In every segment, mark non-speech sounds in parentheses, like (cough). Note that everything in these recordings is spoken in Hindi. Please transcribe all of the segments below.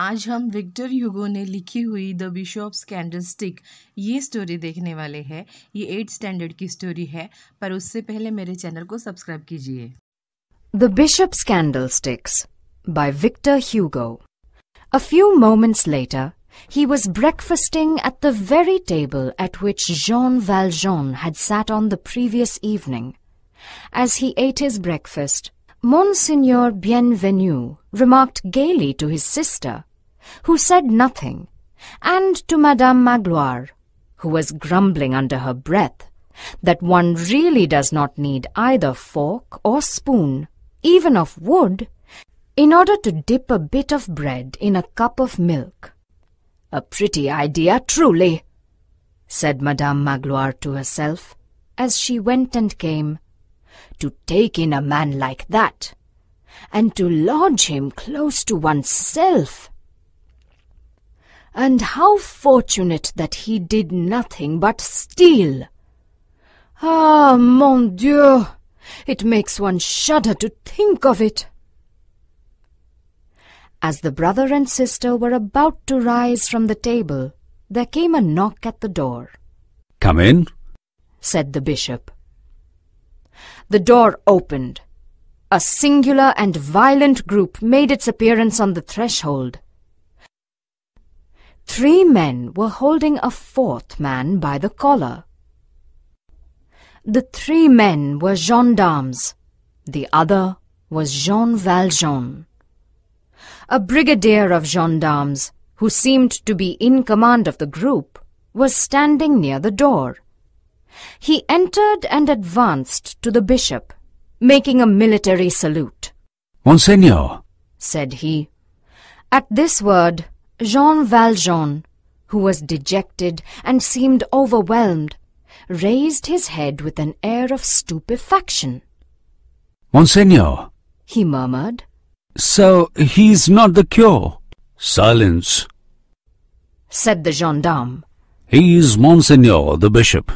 आज हम विक्टर युगो ने लिखी हुई द ऑफ स्कैंडल स्टिक ये स्टोरी देखने वाले हैं ये एट स्टैंडर्ड की स्टोरी है पर उससे पहले मेरे चैनल को सब्सक्राइब कीजिए the bishop scandal sticks by Victor Hugo a few moments later he was breakfasting at the very table at which John well John had sat on the previous evening as he ate his breakfast Bienvenu remarked gaily to his sister, who said nothing, and to Madame Magloire, who was grumbling under her breath that one really does not need either fork or spoon, even of wood, in order to dip a bit of bread in a cup of milk. A pretty idea, truly, said Madame Magloire to herself as she went and came, to take in a man like that, and to lodge him close to oneself and how fortunate that he did nothing but steal! Ah, mon Dieu! It makes one shudder to think of it! As the brother and sister were about to rise from the table, there came a knock at the door. Come in, said the bishop. The door opened. A singular and violent group made its appearance on the threshold. Three men were holding a fourth man by the collar. The three men were gendarmes. The other was Jean Valjean. A brigadier of gendarmes, who seemed to be in command of the group, was standing near the door. He entered and advanced to the bishop, making a military salute. Monseigneur, said he. At this word, Jean Valjean, who was dejected and seemed overwhelmed, raised his head with an air of stupefaction. Monseigneur, he murmured. So he's not the cure. Silence, said the gendarme. He's Monseigneur the Bishop.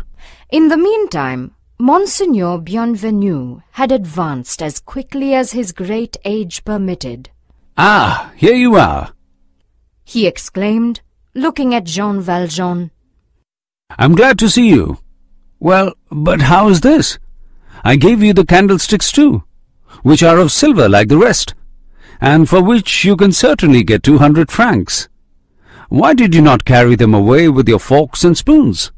In the meantime, Monseigneur Bienvenu had advanced as quickly as his great age permitted. Ah, here you are, he exclaimed, looking at Jean Valjean. I'm glad to see you. Well, but how is this? I gave you the candlesticks too, which are of silver like the rest, and for which you can certainly get two hundred francs. Why did you not carry them away with your forks and spoons?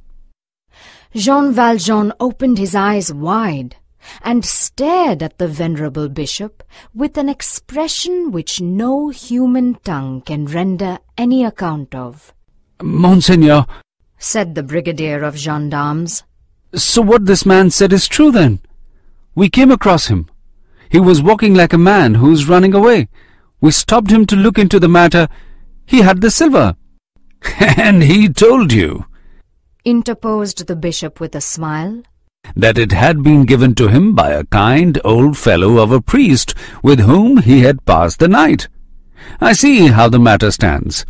Jean Valjean opened his eyes wide and stared at the venerable bishop with an expression which no human tongue can render any account of. Monseigneur, said the brigadier of gendarmes. So what this man said is true then? We came across him. He was walking like a man who's running away. We stopped him to look into the matter. He had the silver. (laughs) and he told you. Interposed the bishop with a smile that it had been given to him by a kind old fellow of a priest with whom he had passed the night. I see how the matter stands.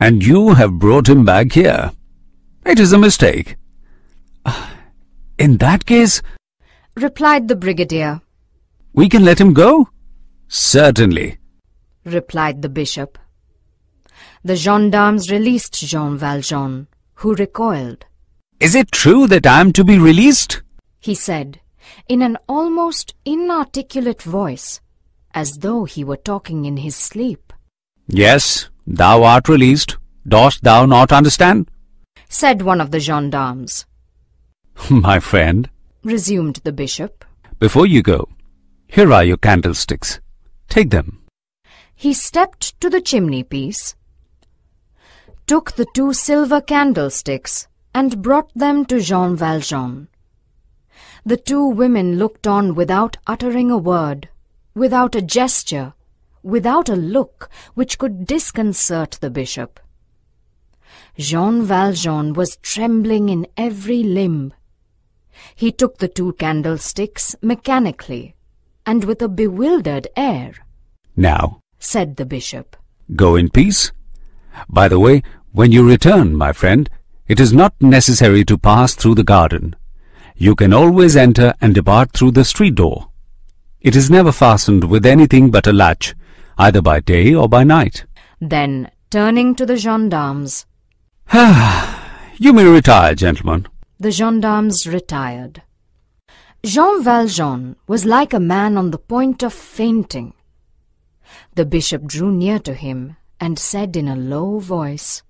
And you have brought him back here. It is a mistake. (sighs) In that case, replied the brigadier, we can let him go? Certainly, replied the bishop. The gendarmes released Jean Valjean, who recoiled. Is it true that I am to be released? He said, in an almost inarticulate voice, as though he were talking in his sleep. Yes, thou art released. Dost thou not understand? Said one of the gendarmes. (laughs) My friend, resumed the bishop, before you go, here are your candlesticks. Take them. He stepped to the chimney piece, took the two silver candlesticks, and brought them to Jean Valjean. The two women looked on without uttering a word, without a gesture, without a look which could disconcert the bishop. Jean Valjean was trembling in every limb. He took the two candlesticks mechanically and with a bewildered air. Now, said the bishop, go in peace. By the way, when you return, my friend, it is not necessary to pass through the garden. You can always enter and depart through the street door. It is never fastened with anything but a latch, either by day or by night. Then, turning to the gendarmes, (sighs) You may retire, gentlemen. The gendarmes retired. Jean Valjean was like a man on the point of fainting. The bishop drew near to him and said in a low voice,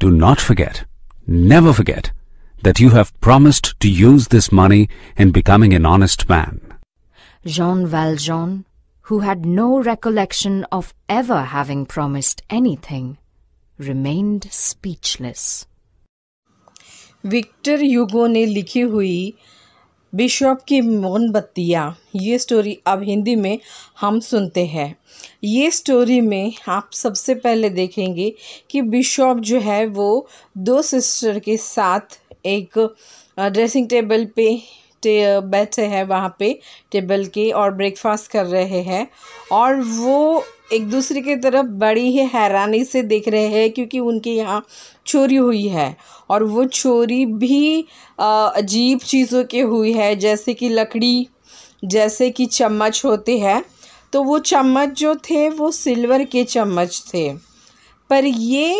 Do not forget Never forget that you have promised to use this money in becoming an honest man. Jean Valjean, who had no recollection of ever having promised anything, remained speechless. Victor Hugo ने लिखी हुई बिशॉप की बत्तियाँ ये स्टोरी अब हिंदी में हम सुनते हैं ये स्टोरी में आप सबसे पहले देखेंगे कि बिशॉप जो है वो दो सिस्टर के साथ एक ड्रेसिंग टेबल पे बैठे हैं वहाँ पे टेबल के और ब्रेकफास्ट कर रहे हैं और वो एक दूसरे की तरफ बड़ी ही हैरानी से देख रहे हैं क्योंकि उनके यहाँ चोरी हुई है और वो चोरी भी अजीब चीज़ों के हुई है जैसे कि लकड़ी जैसे कि चम्मच होते हैं तो वो चम्मच जो थे वो सिल्वर के चम्मच थे पर ये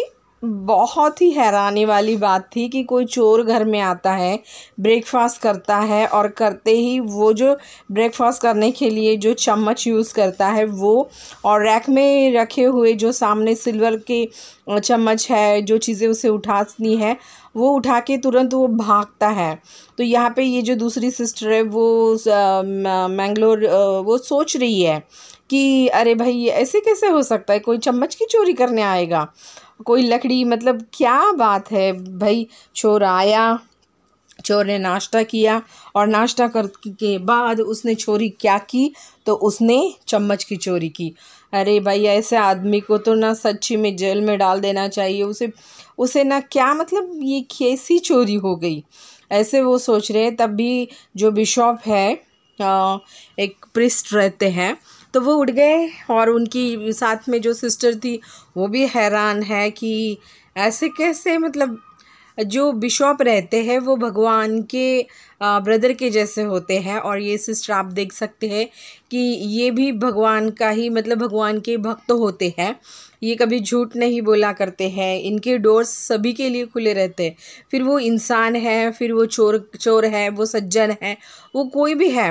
बहुत ही हैरानी वाली बात थी कि कोई चोर घर में आता है ब्रेकफास्ट करता है और करते ही वो जो ब्रेकफास्ट करने के लिए जो चम्मच यूज़ करता है वो और रैक में रखे हुए जो सामने सिल्वर के चम्मच है जो चीज़ें उसे उठानी है वो उठा के तुरंत वो भागता है तो यहाँ पे ये जो दूसरी सिस्टर है वो मैंगलोर वो सोच रही है कि अरे भाई ऐसे कैसे हो सकता है कोई चम्मच की चोरी करने आएगा कोई लकड़ी मतलब क्या बात है भाई चोर आया चोर ने नाश्ता किया और नाश्ता कर के बाद उसने चोरी क्या की तो उसने चम्मच की चोरी की अरे भाई ऐसे आदमी को तो ना सच्ची में जेल में डाल देना चाहिए उसे उसे ना क्या मतलब ये कैसी चोरी हो गई ऐसे वो सोच रहे हैं तब भी जो बिशॉप है एक प्रिस्ट रहते हैं तो वो उड़ गए और उनकी साथ में जो सिस्टर थी वो भी हैरान है कि ऐसे कैसे मतलब जो बिशॉप रहते हैं वो भगवान के ब्रदर के जैसे होते हैं और ये सिस्टर आप देख सकते हैं कि ये भी भगवान का ही मतलब भगवान के भक्त होते हैं ये कभी झूठ नहीं बोला करते हैं इनके डोर्स सभी के लिए खुले रहते हैं फिर वो इंसान है फिर वो चोर चोर है वो सज्जन है वो कोई भी है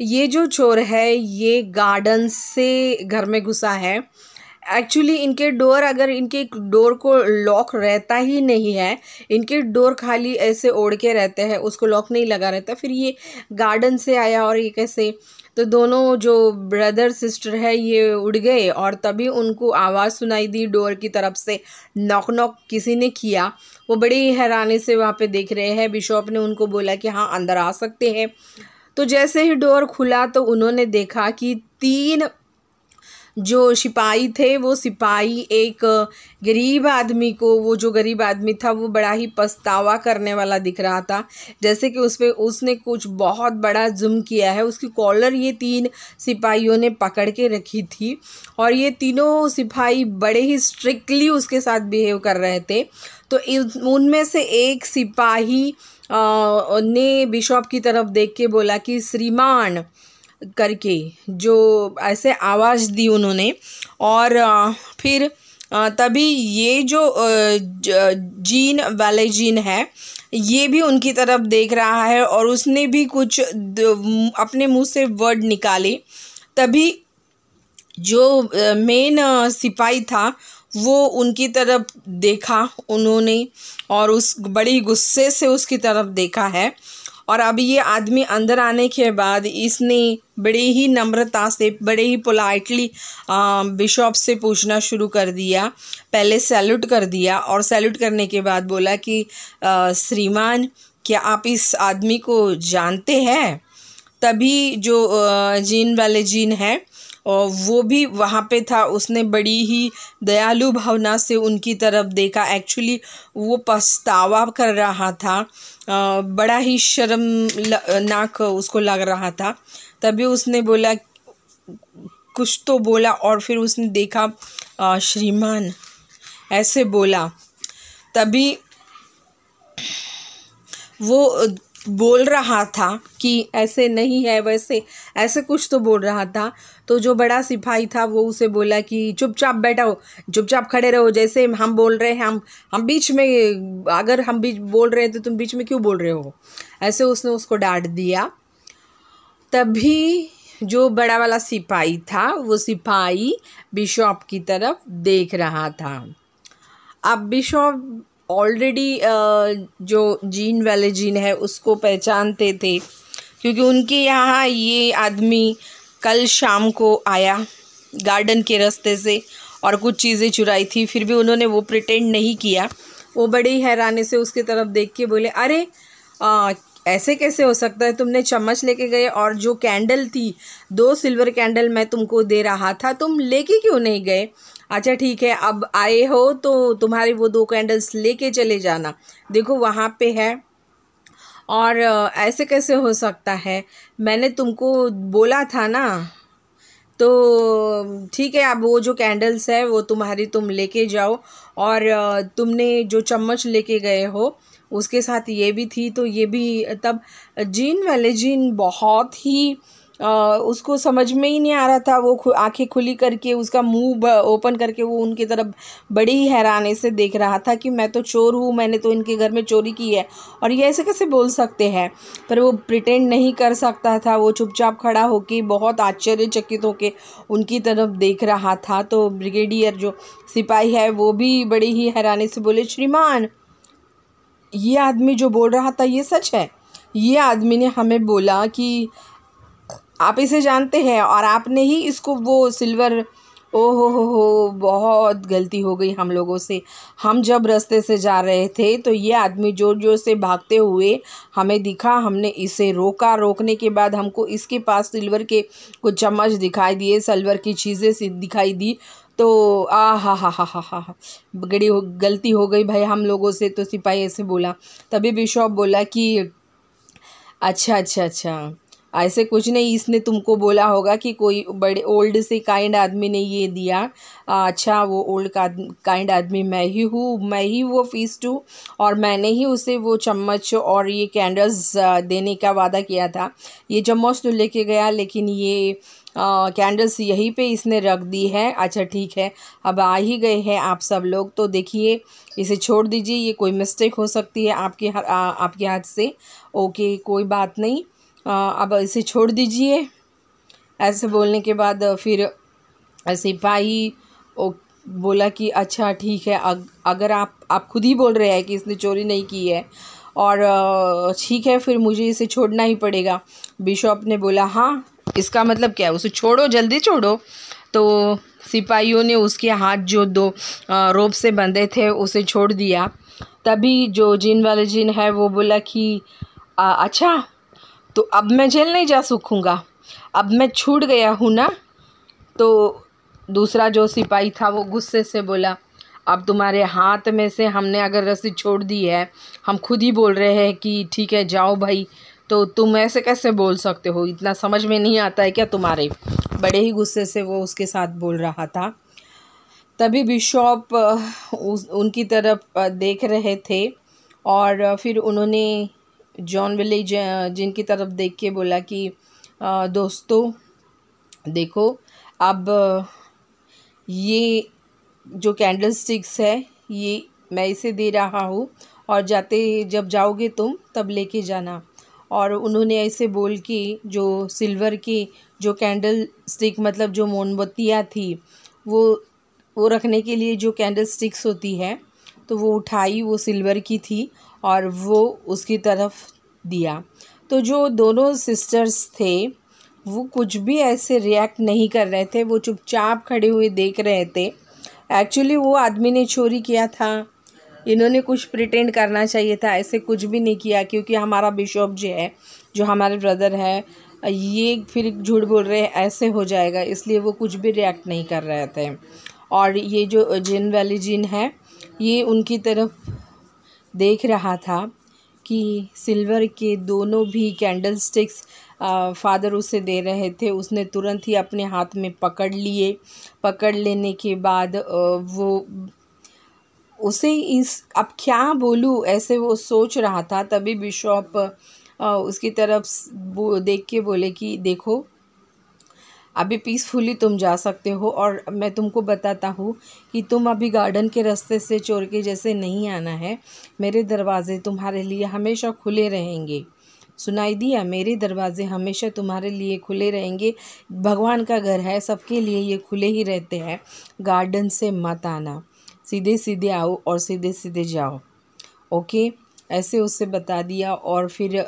ये जो चोर है ये गार्डन से घर में घुसा है एक्चुअली इनके डोर अगर इनके डोर को लॉक रहता ही नहीं है इनके डोर खाली ऐसे ओढ़ के रहते हैं उसको लॉक नहीं लगा रहता फिर ये गार्डन से आया और ये कैसे तो दोनों जो ब्रदर सिस्टर है ये उड़ गए और तभी उनको आवाज़ सुनाई दी डोर की तरफ से नॉक नॉक किसी ने किया वो बड़े ही हैरानी से वहाँ पे देख रहे हैं बिशॉप ने उनको बोला कि हाँ अंदर आ सकते हैं तो जैसे ही डोर खुला तो उन्होंने देखा कि तीन जो सिपाही थे वो सिपाही एक गरीब आदमी को वो जो गरीब आदमी था वो बड़ा ही पछतावा करने वाला दिख रहा था जैसे कि उस पर उसने कुछ बहुत बड़ा जुम किया है उसकी कॉलर ये तीन सिपाहियों ने पकड़ के रखी थी और ये तीनों सिपाही बड़े ही स्ट्रिक्टली उसके साथ बिहेव कर रहे थे तो उनमें से एक सिपाही ने बिशॉप की तरफ देख के बोला कि श्रीमान करके जो ऐसे आवाज़ दी उन्होंने और फिर तभी ये जो जीन वाले जीन है ये भी उनकी तरफ देख रहा है और उसने भी कुछ अपने मुंह से वर्ड निकाले तभी जो मेन सिपाही था वो उनकी तरफ देखा उन्होंने और उस बड़ी गुस्से से उसकी तरफ देखा है और अब ये आदमी अंदर आने के बाद इसने बड़े ही नम्रता से बड़े ही पोलाइटली बिशॉप से पूछना शुरू कर दिया पहले सैल्यूट कर दिया और सैल्यूट करने के बाद बोला कि श्रीमान क्या आप इस आदमी को जानते हैं तभी जो जीन वाले जीन हैं और वो भी वहाँ पे था उसने बड़ी ही दयालु भावना से उनकी तरफ देखा एक्चुअली वो पछतावा कर रहा था बड़ा ही शर्म नाक उसको लग रहा था तभी उसने बोला कुछ तो बोला और फिर उसने देखा श्रीमान ऐसे बोला तभी वो बोल रहा था कि ऐसे नहीं है वैसे ऐसे कुछ तो बोल रहा था तो जो बड़ा सिपाही था वो उसे बोला कि चुपचाप बैठा हो चुपचाप खड़े रहो जैसे हम बोल रहे हैं हम हम बीच में अगर हम बीच बोल रहे हैं तो तुम बीच में क्यों बोल रहे हो ऐसे उसने उसको डांट दिया तभी जो बड़ा वाला सिपाही था वो सिपाही बिशॉप की तरफ देख रहा था अब बिशॉप ऑलरेडी जो जीन वाले जीन है उसको पहचानते थे क्योंकि उनके यहाँ ये आदमी कल शाम को आया गार्डन के रास्ते से और कुछ चीज़ें चुराई थी फिर भी उन्होंने वो प्रिटेंड नहीं किया वो बड़े ही हैरानी से उसकी तरफ देख के बोले अरे आ, ऐसे कैसे हो सकता है तुमने चम्मच लेके गए और जो कैंडल थी दो सिल्वर कैंडल मैं तुमको दे रहा था तुम लेके क्यों नहीं गए अच्छा ठीक है अब आए हो तो तुम्हारे वो दो कैंडल्स लेके चले जाना देखो वहाँ पे है और ऐसे कैसे हो सकता है मैंने तुमको बोला था ना तो ठीक है अब वो जो कैंडल्स है वो तुम्हारी तुम लेके जाओ और तुमने जो चम्मच लेके गए हो उसके साथ ये भी थी तो ये भी तब जीन वाले जीन बहुत ही उसको समझ में ही नहीं आ रहा था वो खु, आंखें खुली करके उसका मुंह ओपन करके वो उनकी तरफ बड़ी ही हैरानी से देख रहा था कि मैं तो चोर हूँ मैंने तो इनके घर में चोरी की है और ये ऐसे कैसे बोल सकते हैं पर वो प्रिटेंड नहीं कर सकता था वो चुपचाप खड़ा होकर बहुत आश्चर्यचकित होकर उनकी तरफ देख रहा था तो ब्रिगेडियर जो सिपाही है वो भी बड़ी ही हैरानी से बोले श्रीमान ये आदमी जो बोल रहा था ये सच है ये आदमी ने हमें बोला कि आप इसे जानते हैं और आपने ही इसको वो सिल्वर ओ हो हो हो बहुत गलती हो गई हम लोगों से हम जब रास्ते से जा रहे थे तो ये आदमी ज़ोर ज़ोर से भागते हुए हमें दिखा हमने इसे रोका रोकने के बाद हमको इसके पास सिल्वर के कुछ चम्मच दिखाई दिए सिल्वर की चीज़ें दिखाई दी तो आ हा हा हा हा हा गड़ी हो गलती हो गई भाई हम लोगों से तो सिपाही ऐसे बोला तभी बिशॉप बोला कि अच्छा अच्छा अच्छा ऐसे कुछ नहीं इसने तुमको बोला होगा कि कोई बड़े ओल्ड से काइंड आदमी ने ये दिया अच्छा वो ओल्ड काइंड आदमी मैं ही हूँ मैं ही वो फीस हूँ और मैंने ही उसे वो चम्मच और ये कैंडल्स देने का वादा किया था ये चम्मच तो लेके गया लेकिन ये कैंडल्स यहीं पे इसने रख दी है अच्छा ठीक है अब आ ही गए हैं आप सब लोग तो देखिए इसे छोड़ दीजिए ये कोई मिस्टेक हो सकती है आपके आपके हाथ से ओके कोई बात नहीं अब इसे छोड़ दीजिए ऐसे बोलने के बाद फिर सिपाही बोला कि अच्छा ठीक है अग, अगर आप आप खुद ही बोल रहे हैं कि इसने चोरी नहीं की है और ठीक है फिर मुझे इसे छोड़ना ही पड़ेगा बिशॉप ने बोला हाँ इसका मतलब क्या है उसे छोड़ो जल्दी छोड़ो तो सिपाहियों ने उसके हाथ जो दो रोप से बंधे थे उसे छोड़ दिया तभी जो जिन वाले जिन है वो बोला कि आ, अच्छा तो अब मैं जेल नहीं जा सकूँगा अब मैं छूट गया हूँ ना तो दूसरा जो सिपाही था वो गुस्से से बोला अब तुम्हारे हाथ में से हमने अगर रस्सी छोड़ दी है हम खुद ही बोल रहे हैं कि ठीक है जाओ भाई तो तुम ऐसे कैसे बोल सकते हो इतना समझ में नहीं आता है क्या तुम्हारे बड़े ही गुस्से से वो उसके साथ बोल रहा था तभी बिशॉप उनकी तरफ देख रहे थे और फिर उन्होंने जॉन विली जिनकी तरफ देख के बोला कि दोस्तों देखो अब ये जो कैंडल स्टिक्स है ये मैं इसे दे रहा हूँ और जाते जब जाओगे तुम तब लेके जाना और उन्होंने ऐसे बोल के जो सिल्वर की जो कैंडल स्टिक मतलब जो मोमबत्तियाँ थी वो वो रखने के लिए जो कैंडल स्टिक्स होती है तो वो उठाई वो सिल्वर की थी और वो उसकी तरफ दिया तो जो दोनों सिस्टर्स थे वो कुछ भी ऐसे रिएक्ट नहीं कर रहे थे वो चुपचाप खड़े हुए देख रहे थे एक्चुअली वो आदमी ने चोरी किया था इन्होंने कुछ प्रिटेंड करना चाहिए था ऐसे कुछ भी नहीं किया क्योंकि हमारा बिशप जो है जो हमारे ब्रदर है ये फिर झूठ बोल रहे हैं ऐसे हो जाएगा इसलिए वो कुछ भी रिएक्ट नहीं कर रहे थे और ये जो जिन वाली जिन है ये उनकी तरफ देख रहा था कि सिल्वर के दोनों भी कैंडल स्टिक्स फादर उसे दे रहे थे उसने तुरंत ही अपने हाथ में पकड़ लिए पकड़ लेने के बाद वो उसे इस अब क्या बोलूँ ऐसे वो सोच रहा था तभी बिशॉप उसकी तरफ देख के बोले कि देखो अभी पीसफुली तुम जा सकते हो और मैं तुमको बताता हूँ कि तुम अभी गार्डन के रास्ते से चोर के जैसे नहीं आना है मेरे दरवाजे तुम्हारे लिए हमेशा खुले रहेंगे सुनाई दिया मेरे दरवाजे हमेशा तुम्हारे लिए खुले रहेंगे भगवान का घर है सबके लिए ये खुले ही रहते हैं गार्डन से मत आना सीधे सीधे आओ और सीधे सीधे जाओ ओके ऐसे उससे बता दिया और फिर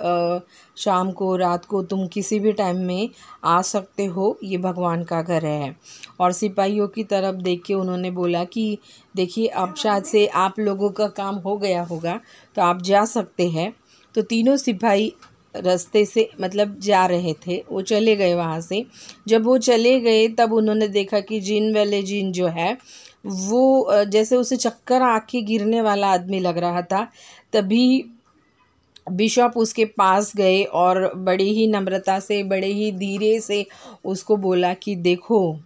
शाम को रात को तुम किसी भी टाइम में आ सकते हो ये भगवान का घर है और सिपाहियों की तरफ देख के उन्होंने बोला कि देखिए अब शायद से आप लोगों का काम हो गया होगा तो आप जा सकते हैं तो तीनों सिपाही रास्ते से मतलब जा रहे थे वो चले गए वहाँ से जब वो चले गए तब उन्होंने देखा कि जिन वाले जिन जो है वो जैसे उसे चक्कर आके गिरने वाला आदमी लग रहा था तभी बिशप उसके पास गए और बड़ी ही नम्रता से बड़े ही धीरे से उसको बोला कि देखो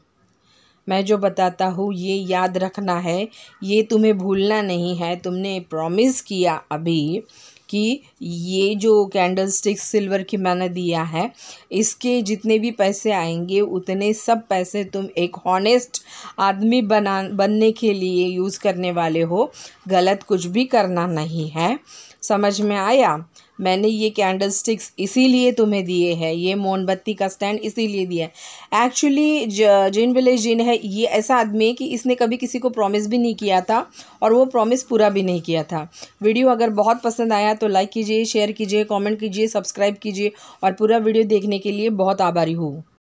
मैं जो बताता हूँ ये याद रखना है ये तुम्हें भूलना नहीं है तुमने प्रॉमिस किया अभी कि ये जो कैंडल सिल्वर की मैंने दिया है इसके जितने भी पैसे आएंगे उतने सब पैसे तुम एक हॉनेस्ट आदमी बना बनने के लिए यूज़ करने वाले हो गलत कुछ भी करना नहीं है समझ में आया मैंने ये कैंडल स्टिक्स इसीलिए तुम्हें दिए हैं ये मोमबत्ती का स्टैंड इसीलिए दिया है एक्चुअली जिन विलेज जिन है ये ऐसा आदमी है कि इसने कभी किसी को प्रॉमिस भी नहीं किया था और वो प्रॉमिस पूरा भी नहीं किया था वीडियो अगर बहुत पसंद आया तो लाइक कीजिए कीजिए शेयर कीजिए कॉमेंट कीजिए सब्सक्राइब कीजिए और पूरा वीडियो देखने के लिए बहुत आभारी हूँ